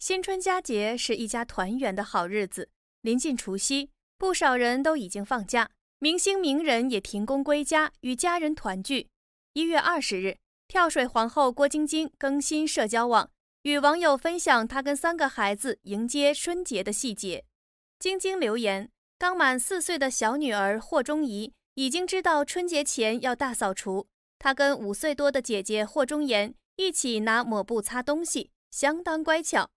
新春佳节是一家团圆的好日子。临近除夕，不少人都已经放假，明星名人也停工归家，与家人团聚。一月二十日，跳水皇后郭晶晶更新社交网，与网友分享她跟三个孩子迎接春节的细节。晶晶留言：刚满四岁的小女儿霍中怡已经知道春节前要大扫除，她跟五岁多的姐姐霍中妍一起拿抹布擦东西，相当乖巧。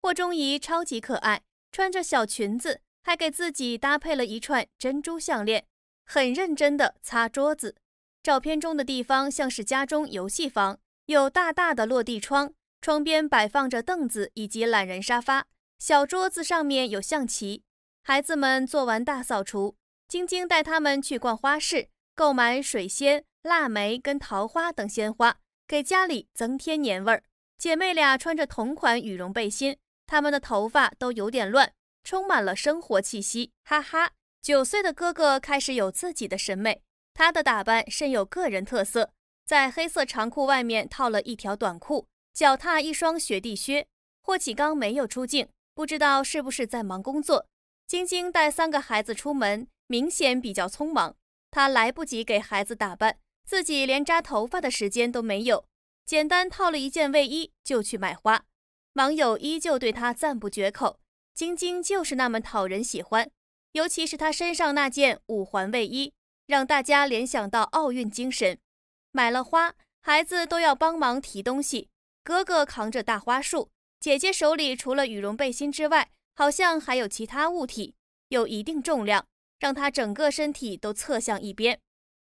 霍中怡超级可爱，穿着小裙子，还给自己搭配了一串珍珠项链，很认真地擦桌子。照片中的地方像是家中游戏房，有大大的落地窗，窗边摆放着凳子以及懒人沙发，小桌子上面有象棋。孩子们做完大扫除，晶晶带他们去逛花市，购买水仙、腊梅跟桃花等鲜花，给家里增添年味儿。姐妹俩穿着同款羽绒背心。他们的头发都有点乱，充满了生活气息。哈哈，九岁的哥哥开始有自己的审美，他的打扮甚有个人特色，在黑色长裤外面套了一条短裤，脚踏一双雪地靴。霍启刚没有出镜，不知道是不是在忙工作。晶晶带三个孩子出门，明显比较匆忙，她来不及给孩子打扮，自己连扎头发的时间都没有，简单套了一件卫衣就去买花。网友依旧对他赞不绝口，晶晶就是那么讨人喜欢，尤其是她身上那件五环卫衣，让大家联想到奥运精神。买了花，孩子都要帮忙提东西，哥哥扛着大花束，姐姐手里除了羽绒背心之外，好像还有其他物体，有一定重量，让她整个身体都侧向一边。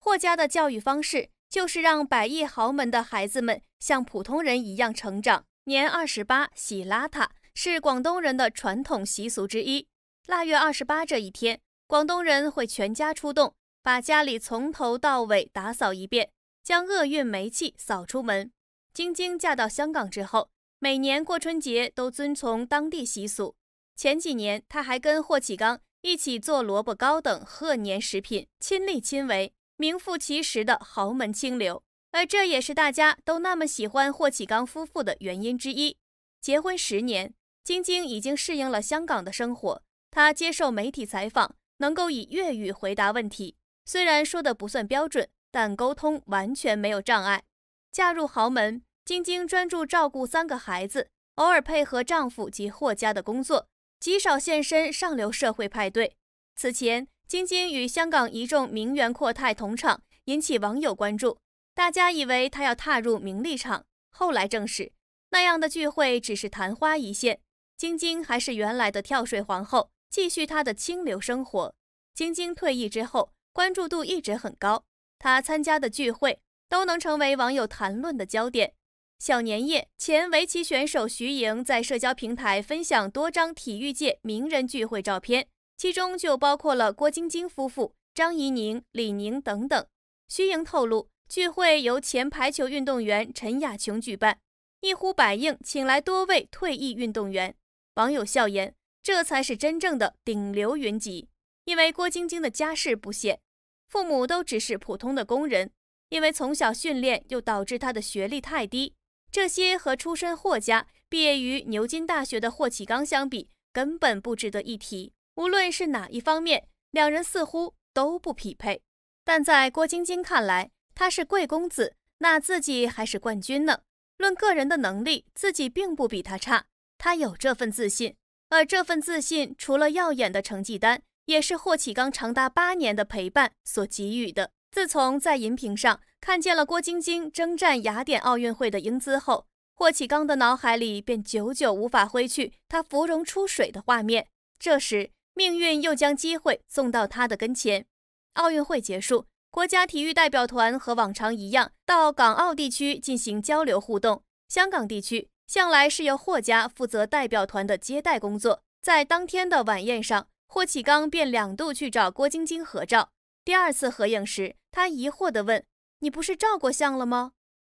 霍家的教育方式就是让百亿豪门的孩子们像普通人一样成长。年二十八洗邋遢是广东人的传统习俗之一。腊月二十八这一天，广东人会全家出动，把家里从头到尾打扫一遍，将厄运煤气扫出门。晶晶嫁到香港之后，每年过春节都遵从当地习俗。前几年，她还跟霍启刚一起做萝卜糕等贺年食品，亲力亲为，名副其实的豪门清流。而这也是大家都那么喜欢霍启刚夫妇的原因之一。结婚十年，晶晶已经适应了香港的生活。她接受媒体采访，能够以粤语回答问题，虽然说的不算标准，但沟通完全没有障碍。嫁入豪门，晶晶专注照顾三个孩子，偶尔配合丈夫及霍家的工作，极少现身上流社会派对。此前，晶晶与香港一众名媛阔太同场，引起网友关注。大家以为她要踏入名利场，后来证实，那样的聚会只是昙花一现。晶晶还是原来的跳水皇后，继续她的清流生活。晶晶退役之后，关注度一直很高，她参加的聚会都能成为网友谈论的焦点。小年夜，前围棋选手徐莹在社交平台分享多张体育界名人聚会照片，其中就包括了郭晶晶夫妇、张怡宁、李宁等等。徐莹透露。聚会由前排球运动员陈雅琼举办，一呼百应，请来多位退役运动员。网友笑言：“这才是真正的顶流云集。”因为郭晶晶的家世不显，父母都只是普通的工人，因为从小训练又导致她的学历太低。这些和出身霍家、毕业于牛津大学的霍启刚相比，根本不值得一提。无论是哪一方面，两人似乎都不匹配。但在郭晶晶看来，他是贵公子，那自己还是冠军呢？论个人的能力，自己并不比他差。他有这份自信，而这份自信除了耀眼的成绩单，也是霍启刚长达八年的陪伴所给予的。自从在荧屏上看见了郭晶晶征战雅典奥运会的英姿后，霍启刚的脑海里便久久无法挥去她芙蓉出水的画面。这时，命运又将机会送到他的跟前。奥运会结束。国家体育代表团和往常一样，到港澳地区进行交流互动。香港地区向来是由霍家负责代表团的接待工作。在当天的晚宴上，霍启刚便两度去找郭晶晶合照。第二次合影时，他疑惑地问：“你不是照过相了吗？”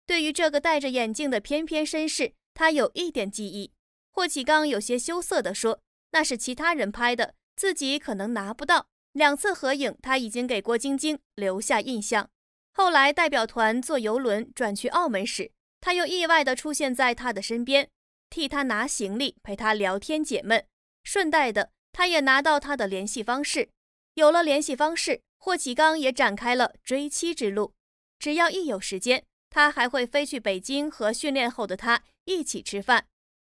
对于这个戴着眼镜的翩翩绅士，他有一点记忆。霍启刚有些羞涩地说：“那是其他人拍的，自己可能拿不到。”两次合影，他已经给郭晶晶留下印象。后来代表团坐游轮转去澳门时，他又意外地出现在她的身边，替她拿行李，陪她聊天解闷。顺带的，他也拿到他的联系方式。有了联系方式，霍启刚也展开了追妻之路。只要一有时间，他还会飞去北京和训练后的她一起吃饭。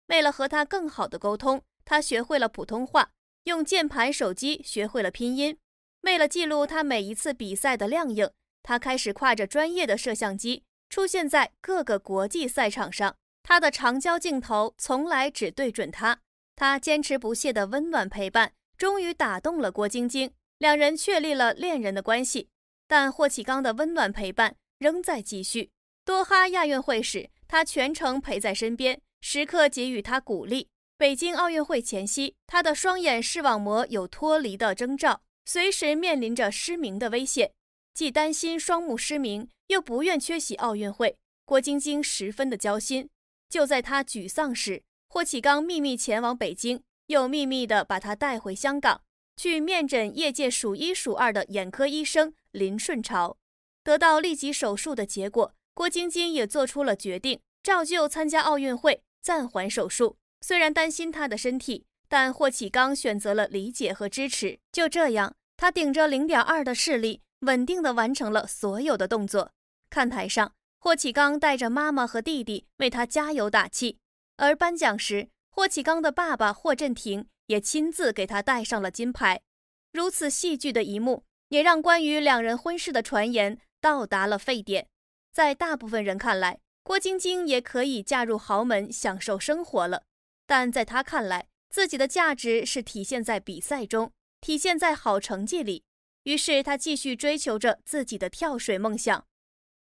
为了和她更好的沟通，他学会了普通话。用键盘、手机学会了拼音。为了记录他每一次比赛的亮影，他开始挎着专业的摄像机出现在各个国际赛场上。他的长焦镜头从来只对准他。他坚持不懈的温暖陪伴，终于打动了郭晶晶，两人确立了恋人的关系。但霍启刚的温暖陪伴仍在继续。多哈亚运会时，他全程陪在身边，时刻给予他鼓励。北京奥运会前夕，他的双眼视网膜有脱离的征兆，随时面临着失明的危险。既担心双目失明，又不愿缺席奥运会，郭晶晶十分的焦心。就在他沮丧时，霍启刚秘密前往北京，又秘密的把他带回香港，去面诊业界数一数二的眼科医生林顺潮，得到立即手术的结果。郭晶晶也做出了决定，照旧参加奥运会，暂缓手术。虽然担心他的身体，但霍启刚选择了理解和支持。就这样，他顶着零点二的视力，稳定的完成了所有的动作。看台上，霍启刚带着妈妈和弟弟为他加油打气。而颁奖时，霍启刚的爸爸霍震霆也亲自给他戴上了金牌。如此戏剧的一幕，也让关于两人婚事的传言到达了沸点。在大部分人看来，郭晶晶也可以嫁入豪门，享受生活了。但在他看来，自己的价值是体现在比赛中，体现在好成绩里。于是他继续追求着自己的跳水梦想。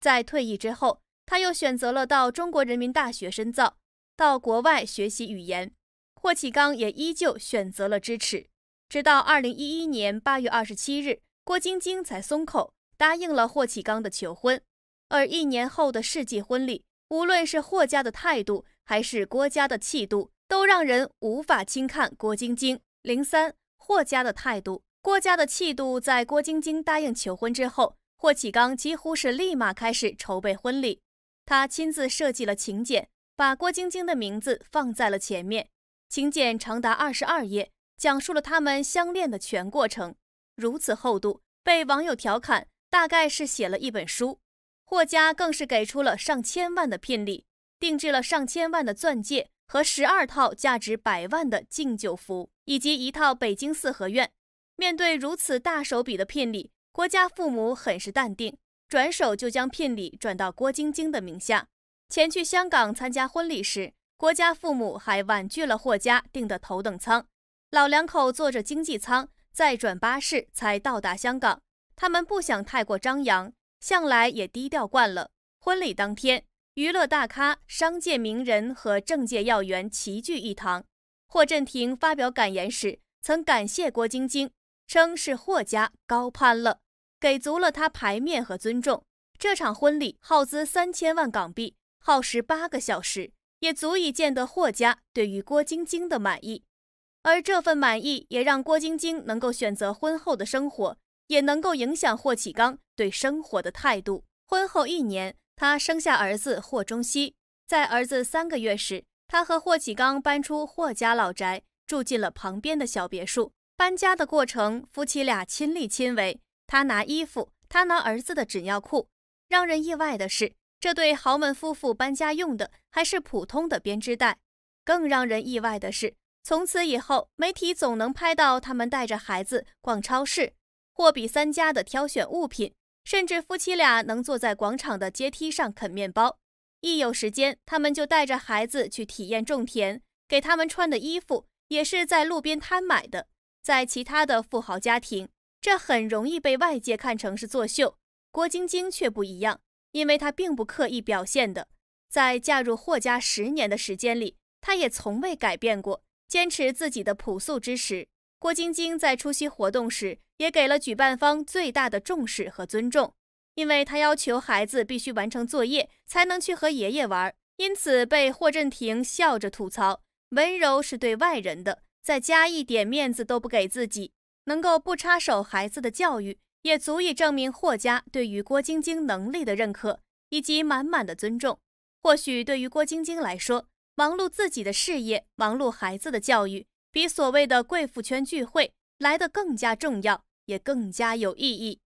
在退役之后，他又选择了到中国人民大学深造，到国外学习语言。霍启刚也依旧选择了支持。直到二零一一年八月二十七日，郭晶晶才松口答应了霍启刚的求婚。而一年后的世纪婚礼，无论是霍家的态度，还是郭家的气度。都让人无法轻看郭晶晶。零三霍家的态度，郭家的气度，在郭晶晶答应求婚之后，霍启刚几乎是立马开始筹备婚礼。他亲自设计了请柬，把郭晶晶的名字放在了前面。请柬长达二十二页，讲述了他们相恋的全过程。如此厚度，被网友调侃大概是写了一本书。霍家更是给出了上千万的聘礼，定制了上千万的钻戒。和十二套价值百万的敬酒服，以及一套北京四合院。面对如此大手笔的聘礼，郭家父母很是淡定，转手就将聘礼转到郭晶晶的名下。前去香港参加婚礼时，郭家父母还婉拒了霍家订的头等舱，老两口坐着经济舱，再转巴士才到达香港。他们不想太过张扬，向来也低调惯了。婚礼当天。娱乐大咖、商界名人和政界要员齐聚一堂。霍震霆发表感言时，曾感谢郭晶晶，称是霍家高攀了，给足了他牌面和尊重。这场婚礼耗资三千万港币，耗时八个小时，也足以见得霍家对于郭晶晶的满意。而这份满意也让郭晶晶能够选择婚后的生活，也能够影响霍启刚对生活的态度。婚后一年。她生下儿子霍中熙，在儿子三个月时，她和霍启刚搬出霍家老宅，住进了旁边的小别墅。搬家的过程，夫妻俩亲力亲为，她拿衣服，他拿儿子的纸尿裤。让人意外的是，这对豪门夫妇搬家用的还是普通的编织袋。更让人意外的是，从此以后，媒体总能拍到他们带着孩子逛超市，货比三家的挑选物品。甚至夫妻俩能坐在广场的阶梯上啃面包，一有时间，他们就带着孩子去体验种田。给他们穿的衣服也是在路边摊买的。在其他的富豪家庭，这很容易被外界看成是作秀。郭晶晶却不一样，因为她并不刻意表现的。在嫁入霍家十年的时间里，她也从未改变过，坚持自己的朴素之时。郭晶晶在出席活动时。也给了举办方最大的重视和尊重，因为他要求孩子必须完成作业才能去和爷爷玩，因此被霍震霆笑着吐槽：“温柔是对外人的，在家一点面子都不给自己，能够不插手孩子的教育，也足以证明霍家对于郭晶晶能力的认可以及满满的尊重。”或许对于郭晶晶来说，忙碌自己的事业，忙碌孩子的教育，比所谓的贵妇圈聚会来的更加重要。也更加有意义。